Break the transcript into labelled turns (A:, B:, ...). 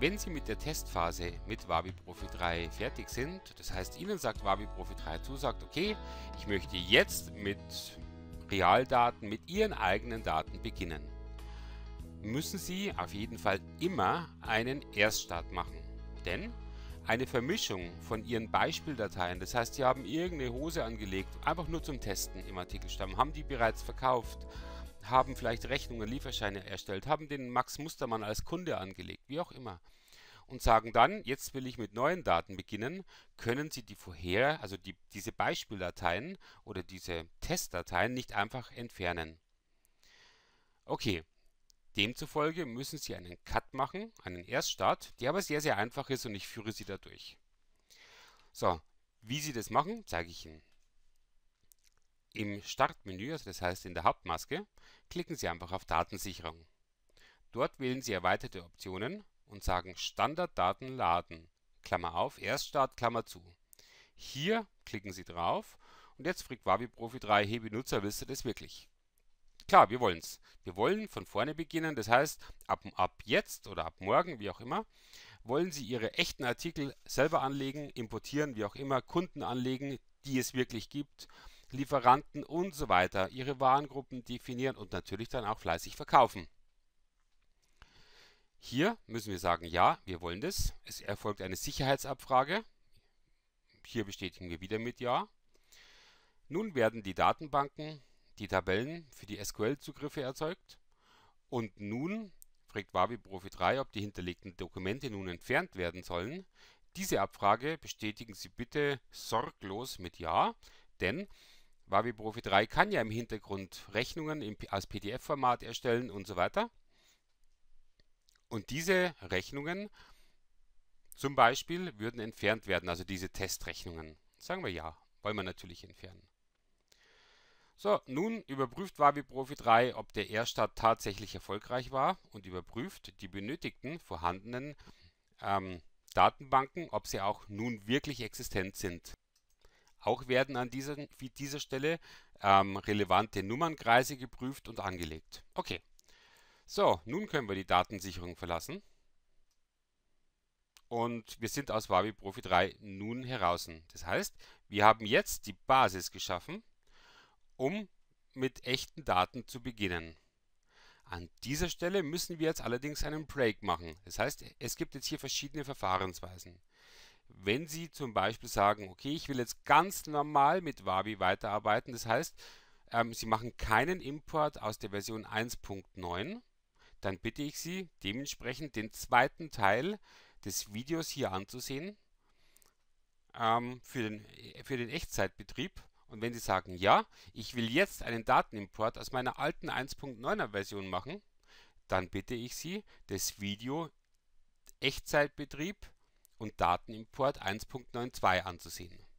A: Wenn Sie mit der Testphase mit Wabi Profi 3 fertig sind, das heißt Ihnen sagt Wabi Profi 3 zu, sagt okay, ich möchte jetzt mit Realdaten, mit Ihren eigenen Daten beginnen, müssen Sie auf jeden Fall immer einen Erststart machen. Denn eine Vermischung von ihren Beispieldateien. Das heißt, sie haben irgendeine Hose angelegt, einfach nur zum Testen im Artikelstamm, haben die bereits verkauft, haben vielleicht Rechnungen, Lieferscheine erstellt, haben den Max Mustermann als Kunde angelegt, wie auch immer. Und sagen dann, jetzt will ich mit neuen Daten beginnen, können Sie die vorher, also die, diese Beispieldateien oder diese Testdateien nicht einfach entfernen. Okay, Demzufolge müssen Sie einen Cut machen, einen Erststart, der aber sehr, sehr einfach ist und ich führe Sie dadurch. So, wie Sie das machen, zeige ich Ihnen. Im Startmenü, also das heißt in der Hauptmaske, klicken Sie einfach auf Datensicherung. Dort wählen Sie erweiterte Optionen und sagen Standarddaten laden, Klammer auf, Erststart, Klammer zu. Hier klicken Sie drauf und jetzt fragt Wabi Profi 3, hey Benutzer, willst du das wirklich? klar, wir wollen es. Wir wollen von vorne beginnen. Das heißt, ab, ab jetzt oder ab morgen, wie auch immer, wollen Sie Ihre echten Artikel selber anlegen, importieren, wie auch immer, Kunden anlegen, die es wirklich gibt, Lieferanten und so weiter, Ihre Warengruppen definieren und natürlich dann auch fleißig verkaufen. Hier müssen wir sagen, ja, wir wollen das. Es erfolgt eine Sicherheitsabfrage. Hier bestätigen wir wieder mit Ja. Nun werden die Datenbanken die Tabellen für die SQL-Zugriffe erzeugt. Und nun fragt Wavi Profi 3, ob die hinterlegten Dokumente nun entfernt werden sollen. Diese Abfrage bestätigen Sie bitte sorglos mit Ja, denn Wavi Profi 3 kann ja im Hintergrund Rechnungen als PDF-Format erstellen und so weiter. Und diese Rechnungen zum Beispiel würden entfernt werden, also diese Testrechnungen. Sagen wir Ja, wollen wir natürlich entfernen. So, nun überprüft Wabi Profi 3, ob der Erstart tatsächlich erfolgreich war und überprüft die benötigten vorhandenen ähm, Datenbanken, ob sie auch nun wirklich existent sind. Auch werden an dieser, dieser Stelle ähm, relevante Nummernkreise geprüft und angelegt. Okay. So, nun können wir die Datensicherung verlassen. Und wir sind aus Wabi Profi 3 nun heraus. Das heißt, wir haben jetzt die Basis geschaffen um mit echten Daten zu beginnen. An dieser Stelle müssen wir jetzt allerdings einen Break machen. Das heißt, es gibt jetzt hier verschiedene Verfahrensweisen. Wenn Sie zum Beispiel sagen, okay, ich will jetzt ganz normal mit Wabi weiterarbeiten, das heißt, ähm, Sie machen keinen Import aus der Version 1.9, dann bitte ich Sie dementsprechend den zweiten Teil des Videos hier anzusehen ähm, für, den, für den Echtzeitbetrieb. Und wenn Sie sagen, ja, ich will jetzt einen Datenimport aus meiner alten 1.9er Version machen, dann bitte ich Sie, das Video Echtzeitbetrieb und Datenimport 1.92 anzusehen.